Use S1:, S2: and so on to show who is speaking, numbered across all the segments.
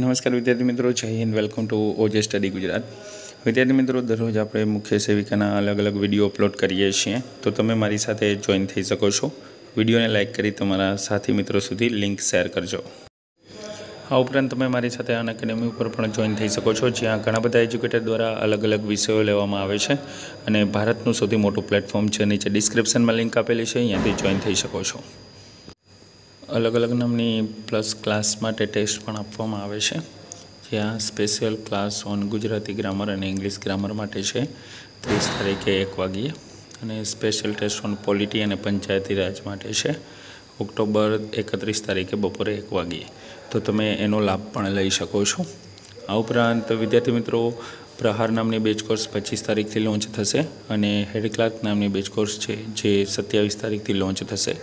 S1: નમસ્કાર વિદ્યાર્થી મિત્રો જય હિન્દ welcome to O J study Gujarat વિદ્યાર્થી મિત્રો દરરોજ આપણે મુખ્ય સેવિકાના અલગ અલગ વિડીયો અપલોડ કરીએ છીએ તો તમે મારી સાથે જોઈન થઈ શકો છો વિડીયોને લાઇક કરી તમારા સાથી મિત્રો સુધી લિંક શેર કરજો આ ઉપરાંત તમે મારી સાથે અન એકેડેમી ઉપર પણ જોઈન થઈ શકો છો જ્યાં ઘણા બધા એજ્યુકેટર દ્વારા અલગ અલગ વિષયો લેવામાં આવે છે અને ભારતનું સૌથી મોટું પ્લેટફોર્મ છે નીચે ડિસ્ક્રિપ્શનમાં લિંક આપેલી છે અહીંયાથી જોઈન થઈ શકો છો અલગ અલગ નામની પ્લસ ક્લાસ માટે ટેસ્ટ પણ આપવામાં આવે છે જ્યાં special class on Gujarati grammar અને ઇંગ્લિશ ગ્રામર માટે છે ત્રીસ તારીખે એક વાગ્યે અને સ્પેશિયલ ટેસ્ટ ઓન પોલિટી અને પંચાયતી રાજ માટે છે ઓક્ટોબર એકત્રીસ તારીખે બપોરે એક વાગ્યે તો તમે એનો લાભ પણ લઈ શકો છો આ ઉપરાંત વિદ્યાર્થી મિત્રો પ્રહાર નામની બેચ કોર્સ પચીસ તારીખથી લોન્ચ થશે અને હેડ ક્લાર્ક નામની બેચ કોર્સ છે જે સત્યાવીસ તારીખથી લોન્ચ થશે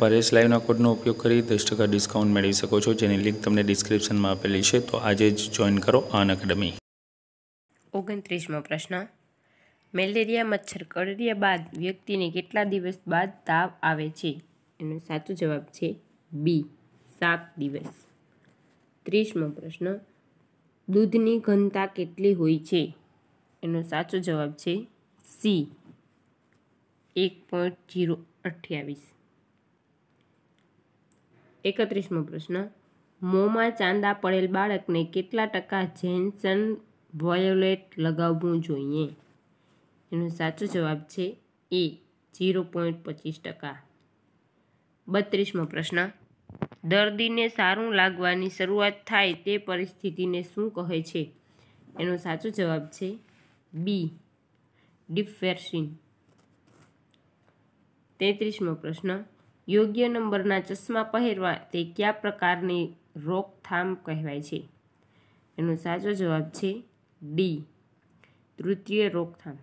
S1: પરેશ લાઈવના કોડનો ઉપયોગ કરી દસ ટકા ડિસ્કાઉન્ટ મેળવી શકો છો જેની લિંક તમને ડિસ્ક્રિપ્શનમાં આપેલી છે તો આજે જ જોઈન કરો અન એકેડમી
S2: ઓગણત્રીસમો પ્રશ્ન મેલેરિયા મચ્છર કરડ્યા બાદ વ્યક્તિને કેટલા દિવસ બાદ તાવ આવે છે એનો સાચો જવાબ છે બી સાત દિવસ ત્રીસમો પ્રશ્ન દૂધની ઘનતા કેટલી હોય છે એનો સાચો જવાબ છે સી એક પોઈન્ટ જીરો અઠ્યાવીસ એકત્રીસમો પ્રશ્ન મોંમાં ચાંદા પડેલ બાળકને કેટલા ટકા જેન્સન વયોલેટ લગાવવું જોઈએ એનો સાચો જવાબ છે એ ઝીરો પોઈન્ટ પચીસ ટકા બત્રીસમો પ્રશ્ન દર્દીને સારું લાગવાની શરૂઆત થાય તે પરિસ્થિતિને શું કહે છે એનો સાચો જવાબ છે બી ડિફેરસિન તેત્રીસમો પ્રશ્ન યોગ્ય નંબરના ચશ્મા પહેરવા તે કયા પ્રકારની રોકથામ કહેવાય છે એનો સાચો જવાબ છે ડી તૃતીય રોકથામ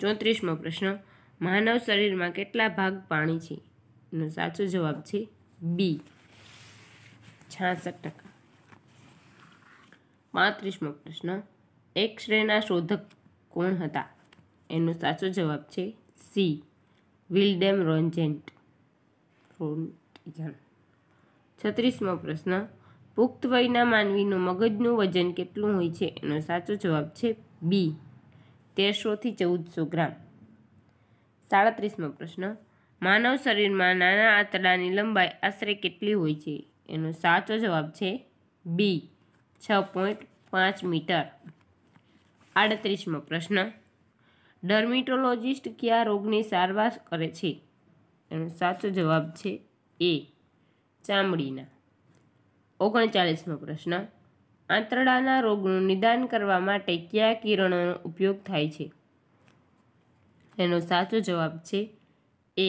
S2: ચોત્રીસમો પ્રશ્ન માનવ શરીરમાં કેટલા ભાગ પાણી છે એનો સાચો જવાબ છે બી છાસઠ ટકા પાંત્રીસમો પ્રશ્ન એક રેના શોધક કોણ હતા એનો સાચો જવાબ છે સી વિલ્ડેમ રોન્જેન્ટ છત્રીસમો પ્રશ્ન પુખ્ત વયના માનવીનું મગજનું વજન કેટલું હોય છે એનો સાચો જવાબ છે બી તેરસોથી ચૌદસો ગ્રામ સાડત્રીસમો પ્રશ્ન માનવ શરીરમાં નાના આંતડાની લંબાઈ આશરે કેટલી હોય છે એનો સાચો જવાબ છે બી છ પોઈન્ટ પાંચ મીટર આડત્રીસમો પ્રશ્ન ડર્મિટોલોજિસ્ટ કયા રોગની સારવાર કરે છે એનો સાચો જવાબ છે એ ચામડીના ઓગણચાલીસમો પ્રશ્ન આંતરડાના રોગનું નિદાન કરવા માટે કયા કિરણોનો ઉપયોગ થાય છે એનો સાચો જવાબ છે એ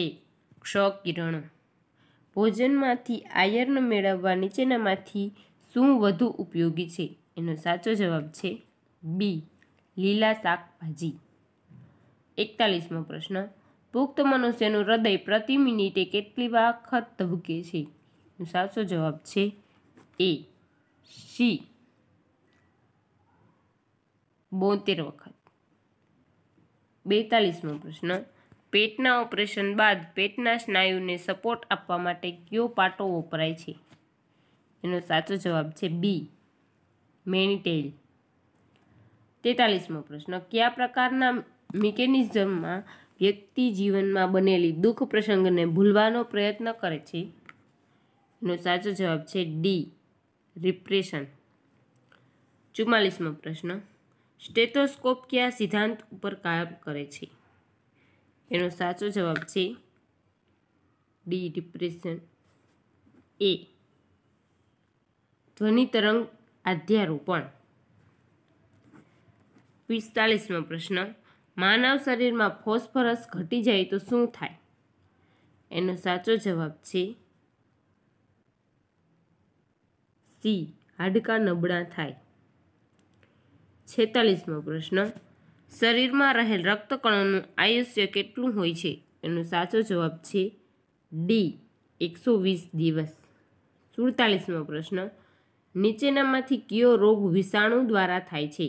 S2: ક્ષ કિરણો ભોજનમાંથી આયર્ન મેળવવા નીચેનામાંથી શું વધુ ઉપયોગી છે એનો સાચો જવાબ છે બી લીલા શાકભાજી એકતાલીસમો પ્રશ્ન પુખ્ત મનુષ્યનું હૃદય પ્રતિ મિનિટે કેટલી વખત ધબકે છે સાચો જવાબ છે એ સી બોતેર વખત બેતાલીસમો પ્રશ્ન પેટના ઓપરેશન બાદ પેટના સ્નાયુને સપોર્ટ આપવા માટે કયો પાટો વપરાય છે એનો સાચો જવાબ છે બી મેનિટેલ તેતાલીસમો પ્રશ્ન કયા પ્રકારના મિકેનિઝમમાં વ્યક્તિ જીવનમાં બનેલી દુઃખ પ્રસંગને ભૂલવાનો પ્રયત્ન કરે છે એનો સાચો જવાબ છે ડી રિપ્રેશન ચુમ્માલીસમો પ્રશ્ન સ્ટેથોસ્કોપ કયા સિદ્ધાંત ઉપર કાયમ કરે છે એનો સાચો જવાબ છે ડી ડિપ્રેશન એ ધ્વનિ તરંગ આધ્યારોપણ પિસ્તાલીસમો પ્રશ્ન માનવ શરીરમાં ફોસ્ફરસ ઘટી જાય તો શું થાય એનો સાચો જવાબ છે સી હાડકા નબળા થાય છેતાલીસમો પ્રશ્ન શરીરમાં રહેલ રક્તકણોનું આયુષ્ય કેટલું હોય છે એનો સાચો જવાબ છે ડી એકસો વીસ દિવસ સુડતાલીસમો પ્રશ્ન નીચેનામાંથી કયો રોગ વિષાણુ દ્વારા થાય છે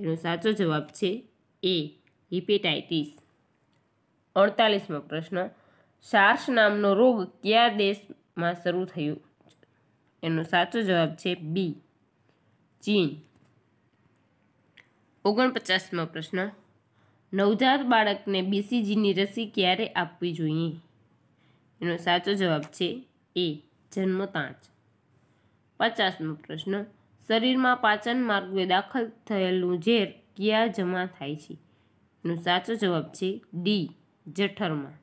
S2: એનો સાચો જવાબ છે એ હિપેટાઇટિસ અડતાલીસમો પ્રશ્ન સાર્સ નામનો રોગ કયા દેશમાં શરૂ થયો એનો સાચો જવાબ છે બી ચીન ઓગણપચાસમો પ્રશ્ન નવજાત બાળકને બીસીજીની રસી ક્યારે આપવી જોઈએ એનો સાચો જવાબ છે એ જન્મ તાંચ પચાસમો પ્રશ્ન શરીરમાં પાચન માર્ગે દાખલ થયેલું ઝેર ક્યાં જમા થાય છે નો સાચો જવાબ છે ડી જઠરમાં